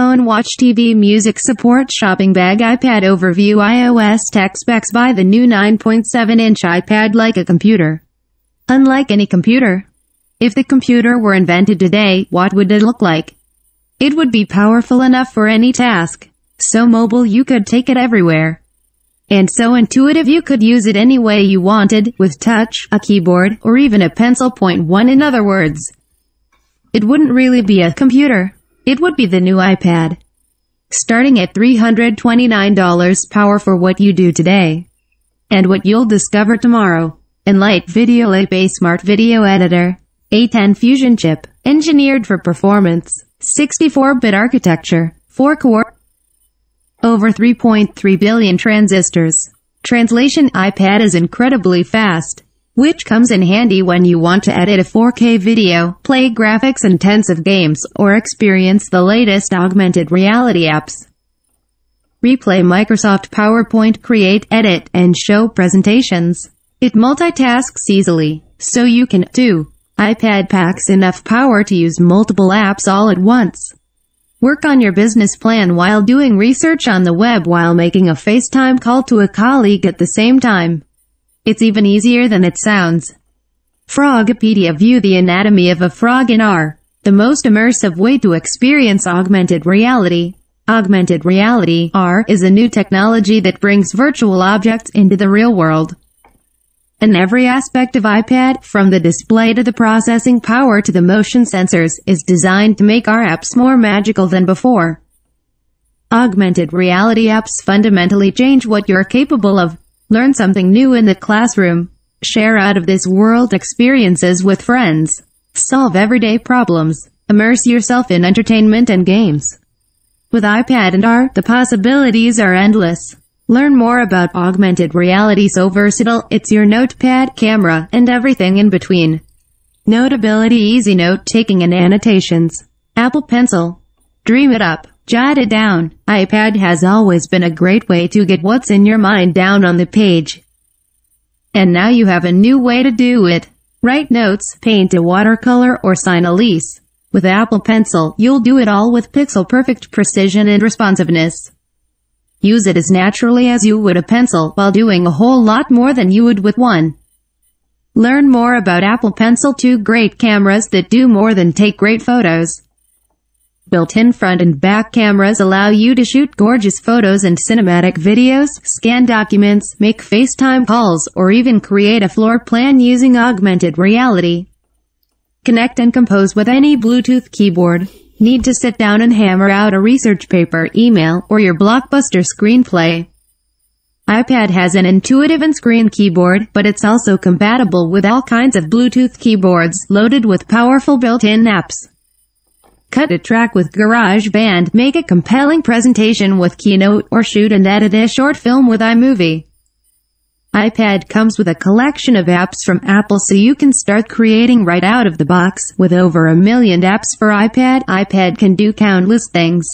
iPhone, Watch TV, Music Support, Shopping Bag, iPad Overview, iOS Tech Specs Buy the new 9.7-inch iPad like a computer. Unlike any computer. If the computer were invented today, what would it look like? It would be powerful enough for any task. So mobile you could take it everywhere. And so intuitive you could use it any way you wanted, with touch, a keyboard, or even a pencil point one in other words. It wouldn't really be a computer. It would be the new iPad. Starting at $329, power for what you do today. And what you'll discover tomorrow. Enlight Video Ape A Smart Video Editor. A10 Fusion chip, engineered for performance. 64-bit architecture, 4-core. Over 3.3 billion transistors. Translation iPad is incredibly fast which comes in handy when you want to edit a 4K video, play graphics-intensive games, or experience the latest augmented reality apps. Replay Microsoft PowerPoint Create, Edit, and Show presentations. It multitasks easily, so you can do iPad packs enough power to use multiple apps all at once. Work on your business plan while doing research on the web while making a FaceTime call to a colleague at the same time. It's even easier than it sounds. Frogpedia View the anatomy of a frog in R. The most immersive way to experience augmented reality. Augmented reality R is a new technology that brings virtual objects into the real world. And every aspect of iPad, from the display to the processing power to the motion sensors, is designed to make our apps more magical than before. Augmented reality apps fundamentally change what you're capable of, learn something new in the classroom, share out of this world experiences with friends, solve everyday problems, immerse yourself in entertainment and games. With iPad and R, the possibilities are endless. Learn more about augmented reality so versatile, it's your notepad, camera, and everything in between. Notability Easy Note Taking and Annotations. Apple Pencil. Dream it up. Jot it down. iPad has always been a great way to get what's in your mind down on the page. And now you have a new way to do it. Write notes, paint a watercolor, or sign a lease. With Apple Pencil, you'll do it all with pixel perfect precision and responsiveness. Use it as naturally as you would a pencil while doing a whole lot more than you would with one. Learn more about Apple Pencil 2 great cameras that do more than take great photos. Built-in front and back cameras allow you to shoot gorgeous photos and cinematic videos, scan documents, make FaceTime calls, or even create a floor plan using augmented reality. Connect and compose with any Bluetooth keyboard. Need to sit down and hammer out a research paper, email, or your blockbuster screenplay? iPad has an intuitive and-screen keyboard, but it's also compatible with all kinds of Bluetooth keyboards, loaded with powerful built-in apps. Cut a track with GarageBand, make a compelling presentation with Keynote, or shoot and edit a short film with iMovie. iPad comes with a collection of apps from Apple so you can start creating right out of the box, with over a million apps for iPad, iPad can do countless things.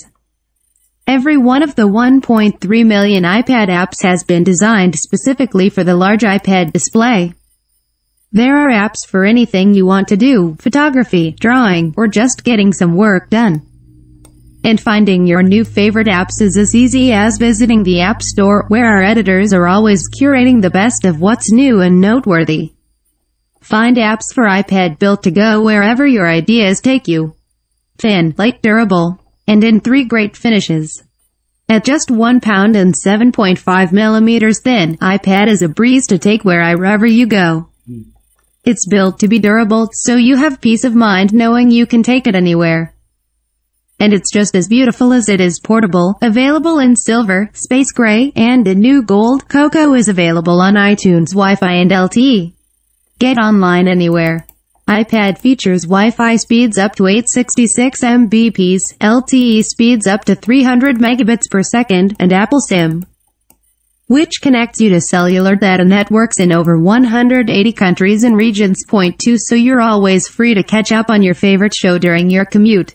Every one of the 1.3 million iPad apps has been designed specifically for the large iPad display. There are apps for anything you want to do, photography, drawing, or just getting some work done. And finding your new favorite apps is as easy as visiting the App Store, where our editors are always curating the best of what's new and noteworthy. Find apps for iPad built to go wherever your ideas take you. Thin, light, durable, and in three great finishes. At just 1 pound and 7.5 millimeters thin, iPad is a breeze to take wherever you go. It's built to be durable, so you have peace of mind knowing you can take it anywhere. And it's just as beautiful as it is portable, available in silver, space gray, and in new gold. Coco is available on iTunes Wi-Fi and LTE. Get online anywhere. iPad features Wi-Fi speeds up to 866 Mbps, LTE speeds up to 300 megabits per second, and Apple SIM which connects you to cellular data networks in over 180 countries and regions. Point 2 So you're always free to catch up on your favorite show during your commute.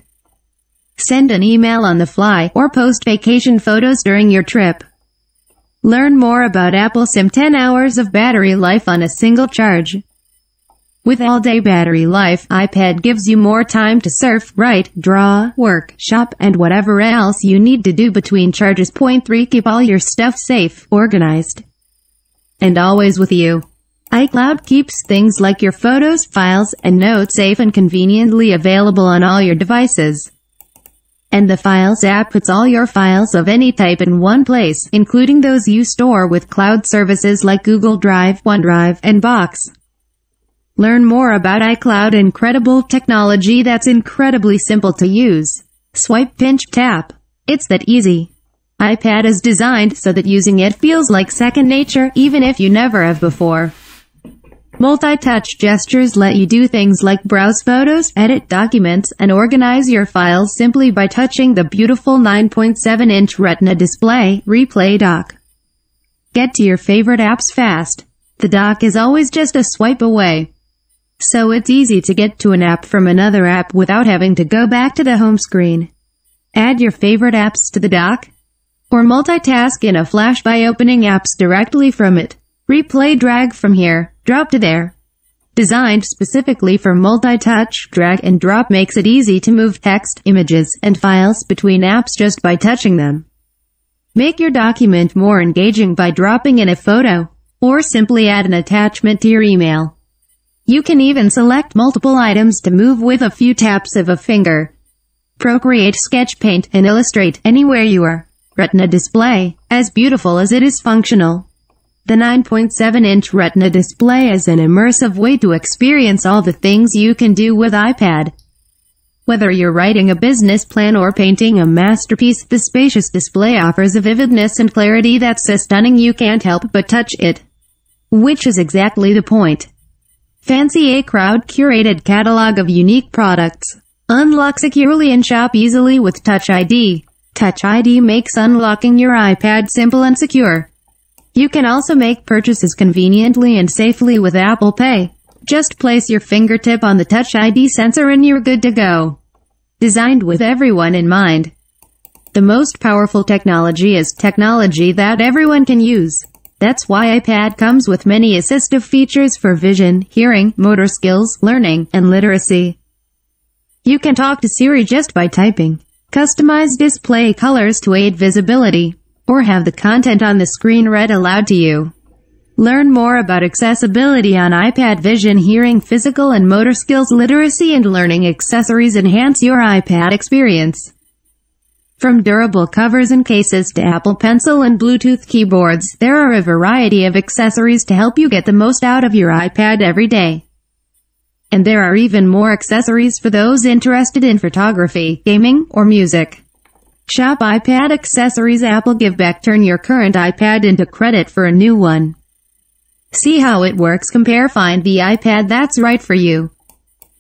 Send an email on the fly, or post vacation photos during your trip. Learn more about Apple SIM 10 hours of battery life on a single charge. With all-day battery life, iPad gives you more time to surf, write, draw, work, shop, and whatever else you need to do between charges. Point 3. Keep all your stuff safe, organized, and always with you. iCloud keeps things like your photos, files, and notes safe and conveniently available on all your devices. And the Files app puts all your files of any type in one place, including those you store with cloud services like Google Drive, OneDrive, and Box. Learn more about iCloud incredible technology that's incredibly simple to use. Swipe pinch tap. It's that easy. iPad is designed so that using it feels like second nature even if you never have before. Multi-touch gestures let you do things like browse photos, edit documents, and organize your files simply by touching the beautiful 9.7-inch Retina display, Replay Dock. Get to your favorite apps fast. The dock is always just a swipe away so it's easy to get to an app from another app without having to go back to the home screen. Add your favorite apps to the dock, or multitask in a flash by opening apps directly from it. Replay drag from here, drop to there. Designed specifically for multi-touch, drag and drop makes it easy to move text, images, and files between apps just by touching them. Make your document more engaging by dropping in a photo, or simply add an attachment to your email. You can even select multiple items to move with a few taps of a finger. Procreate Sketch Paint and Illustrate anywhere you are. Retina display, as beautiful as it is functional. The 9.7-inch Retina display is an immersive way to experience all the things you can do with iPad. Whether you're writing a business plan or painting a masterpiece, the spacious display offers a vividness and clarity that's so stunning you can't help but touch it. Which is exactly the point. Fancy a crowd-curated catalog of unique products. Unlock securely and shop easily with Touch ID. Touch ID makes unlocking your iPad simple and secure. You can also make purchases conveniently and safely with Apple Pay. Just place your fingertip on the Touch ID sensor and you're good to go. Designed with everyone in mind. The most powerful technology is technology that everyone can use. That's why iPad comes with many assistive features for vision, hearing, motor skills, learning, and literacy. You can talk to Siri just by typing. Customize display colors to aid visibility, or have the content on the screen read aloud to you. Learn more about accessibility on iPad Vision Hearing Physical and Motor Skills Literacy and Learning Accessories Enhance your iPad experience. From durable covers and cases to Apple Pencil and Bluetooth keyboards, there are a variety of accessories to help you get the most out of your iPad every day. And there are even more accessories for those interested in photography, gaming, or music. Shop iPad Accessories Apple GiveBack Turn your current iPad into credit for a new one. See how it works compare find the iPad that's right for you.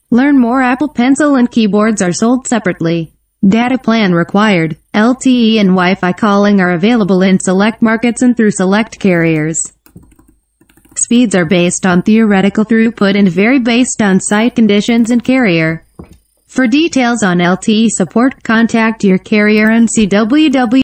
Learn more Apple Pencil and keyboards are sold separately. Data plan required. LTE and Wi-Fi calling are available in select markets and through select carriers. Speeds are based on theoretical throughput and vary based on site conditions and carrier. For details on LTE support, contact your carrier and CWW.